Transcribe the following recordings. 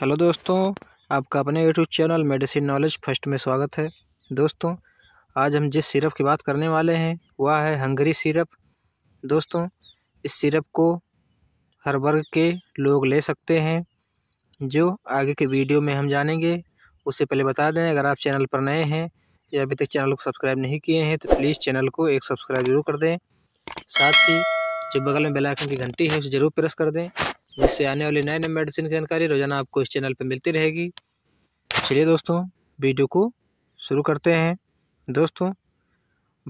hello दोस्तों आपका अपने YouTube channel medicine knowledge first में स्वागत है दोस्तों आज हम जिस सिरप की बात करने वाले हैं वह है हंगरी सिरप दोस्तों इस सिरप को हर वर्ग के लोग ले सकते हैं जो आगे के वीडियो में हम जानेंगे उससे पहले बता दें अगर आप चैनल पर नए हैं या अभी तक चैनल को सब्सक्राइब नहीं किए हैं तो प्लीज़ चैनल को एक सब्सक्राइब जरूर कर दें साथ ही जो बगल में बेलाइकन की घंटी है उसे ज़रूर प्रेस कर दें जिससे आने वाली नए नए मेडिसिन की जानकारी रोजाना आपको इस चैनल पर मिलती रहेगी चलिए दोस्तों वीडियो को शुरू करते हैं दोस्तों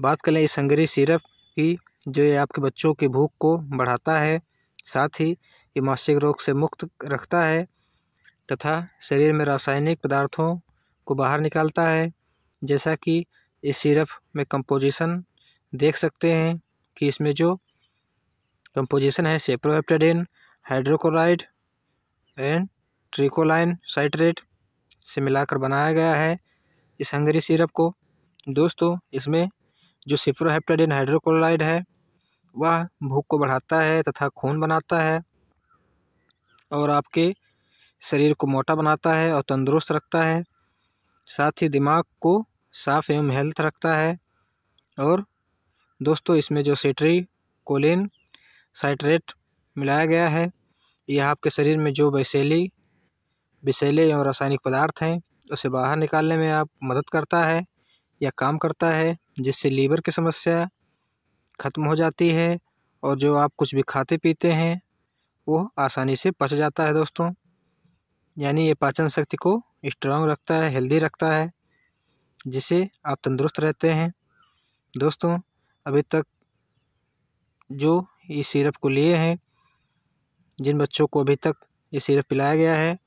बात करें इस संगरी सिरप की जो ये आपके बच्चों की भूख को बढ़ाता है साथ ही ये मासिक रोग से मुक्त रखता है तथा शरीर में रासायनिक पदार्थों को बाहर निकालता है जैसा कि इस सिरप में कंपोजिशन देख सकते हैं कि इसमें जो कंपोजिशन है cyproheptadine hydrochloride and tricholine citrate से मिलाकर बनाया गया है इस हंगरी सिरप को दोस्तों इसमें जो सिप्रोहेप्टाडिन हाइड्रोक्लोराइड है वह भूख को बढ़ाता है तथा खून बनाता है और आपके शरीर को मोटा बनाता है और तंदुरुस्त रखता है साथ ही दिमाग को साफ़ एवं हेल्थ रखता है और दोस्तों इसमें जो सेट्री कोलिन साइट्रेट मिलाया गया है यह आपके शरीर में जो वैसेली विषैले एवं रासायनिक पदार्थ हैं उसे बाहर निकालने में आप मदद करता है या काम करता है जिससे लीवर की समस्या ख़त्म हो जाती है और जो आप कुछ भी खाते पीते हैं वो आसानी से पच जाता है दोस्तों यानी ये पाचन शक्ति को स्ट्रांग रखता है हेल्दी रखता है जिससे आप तंदुरुस्त रहते हैं दोस्तों अभी तक जो ये सिरप को लिए हैं जिन बच्चों को अभी तक ये सिरप पिलाया गया है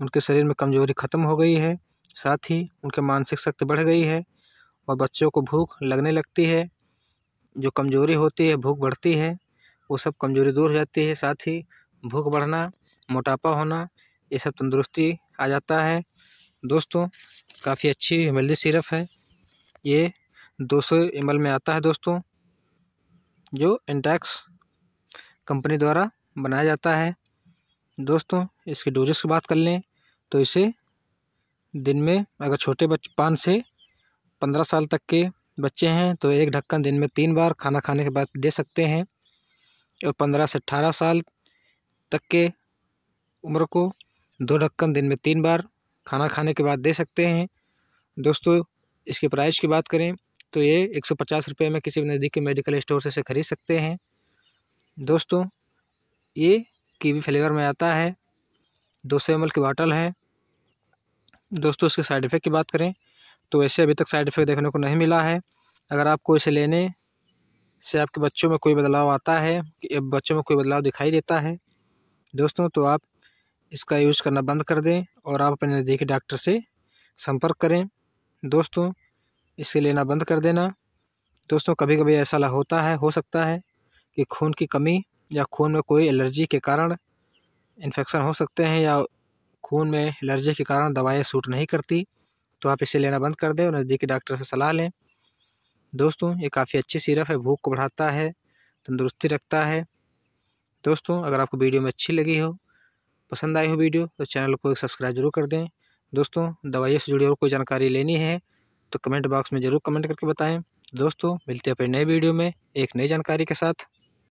उनके शरीर में कमज़ोरी ख़त्म हो गई है साथ ही उनके मानसिक शक्ति बढ़ गई है और बच्चों को भूख लगने लगती है जो कमज़ोरी होती है भूख बढ़ती है वो सब कमज़ोरी दूर हो जाती है साथ ही भूख बढ़ना मोटापा होना ये सब तंदुरुस्ती आ जाता है दोस्तों काफ़ी अच्छी हेल्दी सिरप है ये 200 सौ में आता है दोस्तों जो इंटैक्स कंपनी द्वारा बनाया जाता है दोस्तों इसके डोजेस की बात कर लें तो इसे दिन में अगर छोटे बच्चे पाँच से पंद्रह साल तक के बच्चे हैं तो एक ढक्कन दिन में तीन बार खाना खाने के बाद दे सकते हैं और पंद्रह से अट्ठारह साल तक के उम्र को दो ढक्कन दिन में तीन बार खाना खाने के बाद दे सकते हैं दोस्तों इसके प्राइस की बात करें तो ये एक सौ पचास रुपये में किसी भी नज़दीक के मेडिकल स्टोर से इसे ख़रीद सकते हैं दोस्तों ये कीवी फ्लेवर में आता है दो सौ एम की बॉटल है दोस्तों इसके साइड इफ़ेक्ट की बात करें तो वैसे अभी तक साइड इफ़ेक्ट देखने को नहीं मिला है अगर आपको इसे लेने से आपके बच्चों में कोई बदलाव आता है बच्चों में कोई बदलाव दिखाई देता है दोस्तों तो आप इसका यूज़ करना बंद कर दें और आप अपने नज़दीकी डॉक्टर से संपर्क करें दोस्तों इसे लेना बंद कर देना दोस्तों कभी कभी ऐसा होता है हो सकता है कि खून की कमी या खून में कोई एलर्जी के कारण इन्फेक्शन हो सकते हैं या खून में एलर्जी के कारण दवाएं सूट नहीं करती तो आप इसे लेना बंद कर दें और नज़दीकी डॉक्टर से सलाह लें दोस्तों ये काफ़ी अच्छी सिरप है भूख को बढ़ाता है तंदुरुस्ती रखता है दोस्तों अगर आपको वीडियो में अच्छी लगी हो पसंद आई हो वीडियो तो चैनल को एक सब्सक्राइब जरूर कर दें दोस्तों दवाइयों से जुड़ी और कोई जानकारी लेनी है तो कमेंट बॉक्स में ज़रूर कमेंट करके बताएँ दोस्तों मिलते हैं अपने नए वीडियो में एक नई जानकारी के साथ